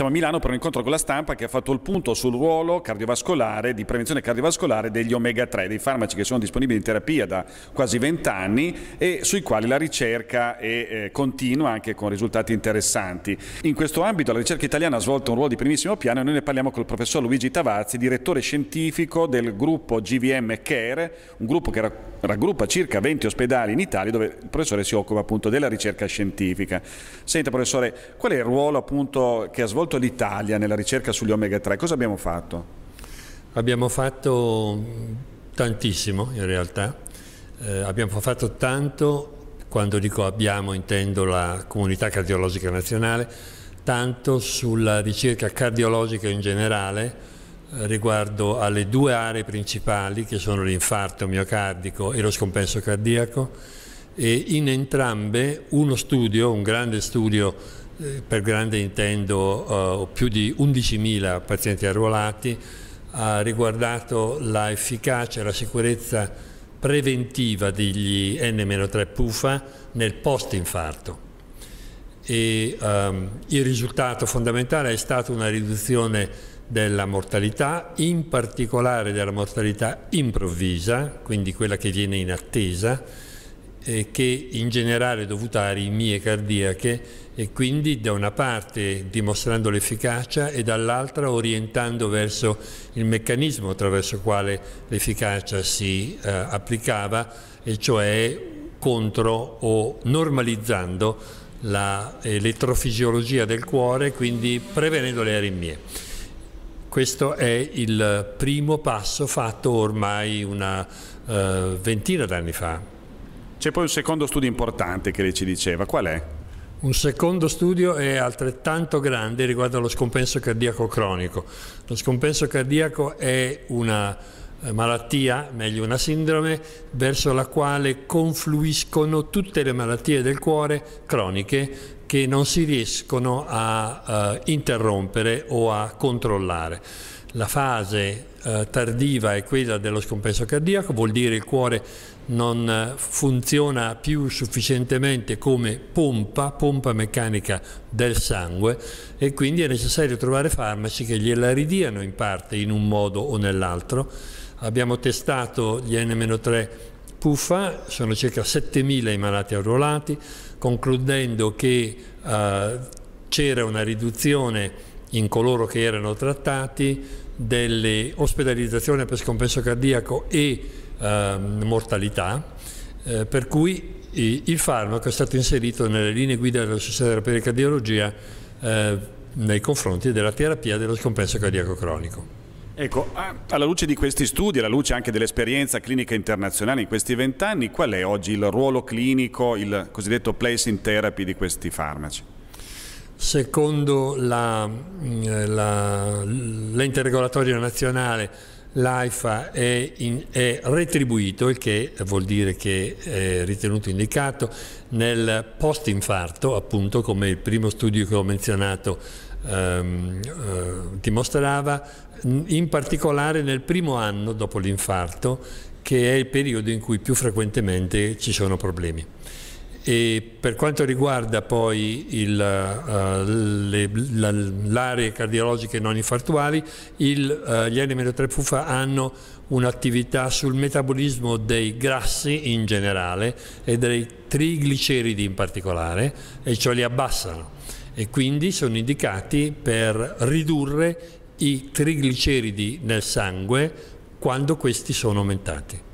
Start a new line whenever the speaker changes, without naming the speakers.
siamo a Milano per un incontro con la stampa che ha fatto il punto sul ruolo cardiovascolare, di prevenzione cardiovascolare degli omega 3, dei farmaci che sono disponibili in terapia da quasi 20 anni e sui quali la ricerca è eh, continua anche con risultati interessanti. In questo ambito la ricerca italiana ha svolto un ruolo di primissimo piano e noi ne parliamo col professor Luigi Tavazzi, direttore scientifico del gruppo GVM Care, un gruppo che era raggruppa circa 20 ospedali in Italia dove il professore si occupa appunto della ricerca scientifica. Senta professore, qual è il ruolo appunto che ha svolto l'Italia nella ricerca sugli omega 3? Cosa abbiamo fatto?
Abbiamo fatto tantissimo in realtà, eh, abbiamo fatto tanto, quando dico abbiamo intendo la comunità cardiologica nazionale, tanto sulla ricerca cardiologica in generale, riguardo alle due aree principali che sono l'infarto miocardico e lo scompenso cardiaco e in entrambe uno studio, un grande studio eh, per grande intendo eh, più di 11.000 pazienti arruolati ha riguardato l'efficacia e la sicurezza preventiva degli N-3 PUFA nel post-infarto e um, il risultato fondamentale è stata una riduzione della mortalità, in particolare della mortalità improvvisa, quindi quella che viene in attesa, eh, che in generale è dovuta a aritmie cardiache e quindi da una parte dimostrando l'efficacia e dall'altra orientando verso il meccanismo attraverso il quale l'efficacia si eh, applicava, e cioè contro o normalizzando eh, l'elettrofisiologia del cuore, quindi prevenendo le aritmie. Questo è il primo passo fatto ormai
una uh, ventina d'anni fa. C'è poi un secondo studio importante che lei ci diceva, qual è?
Un secondo studio è altrettanto grande riguardo allo scompenso cardiaco cronico. Lo scompenso cardiaco è una eh, malattia, meglio una sindrome, verso la quale confluiscono tutte le malattie del cuore croniche che non si riescono a uh, interrompere o a controllare. La fase uh, tardiva è quella dello scompenso cardiaco, vuol dire il cuore non funziona più sufficientemente come pompa, pompa meccanica del sangue e quindi è necessario trovare farmaci che gliela ridiano in parte in un modo o nell'altro Abbiamo testato gli N-3 PUFA, sono circa 7.000 i malati arruolati, concludendo che eh, c'era una riduzione in coloro che erano trattati delle ospedalizzazioni per scompenso cardiaco e eh, mortalità, eh, per cui il farmaco è stato inserito nelle linee guida della Società per la Cardiologia eh, nei confronti della terapia dello scompenso cardiaco cronico.
Ecco, alla luce di questi studi, alla luce anche dell'esperienza clinica internazionale in questi vent'anni, qual è oggi il ruolo clinico, il cosiddetto placing therapy di questi farmaci?
Secondo mm, l'ente regolatorio nazionale, l'AIFA è, in, è, retribuito, il che vuol dire che è ritenuto indicato, nel post-infarto, appunto come il primo studio che ho menzionato ehm, eh, dimostrava in particolare nel primo anno dopo l'infarto che è il periodo in cui più frequentemente ci sono problemi. E per quanto riguarda poi eh, l'area uh, cardiologiche non infartuali, il, uh, gli NMO3 FUFA hanno un'attività sul metabolismo dei grassi in generale e dei trigliceridi in particolare e ciò cioè li abbassano e quindi sono indicati per ridurre i trigliceridi nel sangue quando questi sono
aumentati.